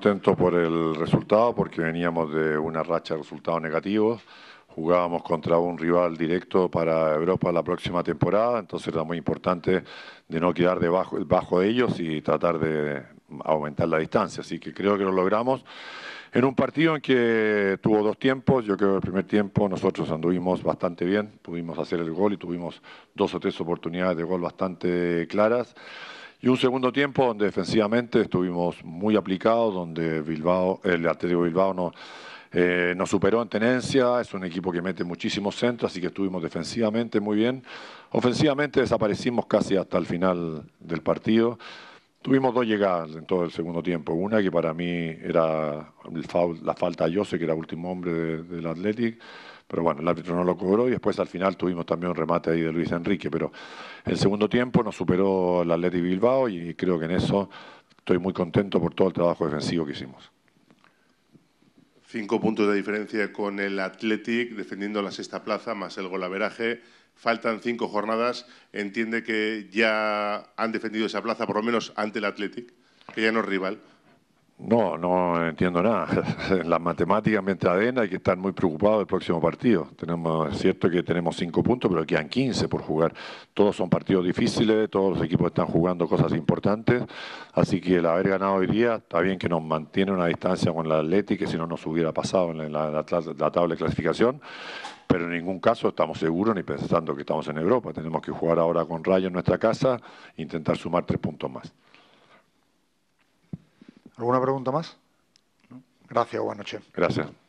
Contento por el resultado porque veníamos de una racha de resultados negativos. Jugábamos contra un rival directo para Europa la próxima temporada, entonces era muy importante de no quedar debajo de ellos y tratar de aumentar la distancia. Así que creo que lo logramos en un partido en que tuvo dos tiempos. Yo creo que el primer tiempo nosotros anduvimos bastante bien, pudimos hacer el gol y tuvimos dos o tres oportunidades de gol bastante claras. Y un segundo tiempo donde defensivamente estuvimos muy aplicados, donde Bilbao, el Atlético Bilbao no, eh, nos superó en tenencia, es un equipo que mete muchísimos centros, así que estuvimos defensivamente muy bien. Ofensivamente desaparecimos casi hasta el final del partido. Tuvimos dos llegadas en todo el segundo tiempo. Una que para mí era la falta de Jose, que era último hombre del Athletic pero bueno, el árbitro no lo cobró y después al final tuvimos también un remate ahí de Luis Enrique, pero el segundo tiempo nos superó el Atleti Bilbao y creo que en eso estoy muy contento por todo el trabajo defensivo que hicimos. Cinco puntos de diferencia con el Athletic, defendiendo la sexta plaza, más el golaveraje. Faltan cinco jornadas. ¿Entiende que ya han defendido esa plaza, por lo menos ante el Athletic, que ya no es rival? No, no entiendo nada. las matemáticas me adena hay que estar muy preocupados del próximo partido. Tenemos, es cierto que tenemos cinco puntos, pero quedan 15 por jugar. Todos son partidos difíciles, todos los equipos están jugando cosas importantes, así que el haber ganado hoy día está bien que nos mantiene una distancia con el Atlético, que si no nos hubiera pasado en la, la tabla de clasificación, pero en ningún caso estamos seguros ni pensando que estamos en Europa. Tenemos que jugar ahora con Rayo en nuestra casa e intentar sumar tres puntos más. ¿Alguna pregunta más? Gracias, buenas noches. Gracias.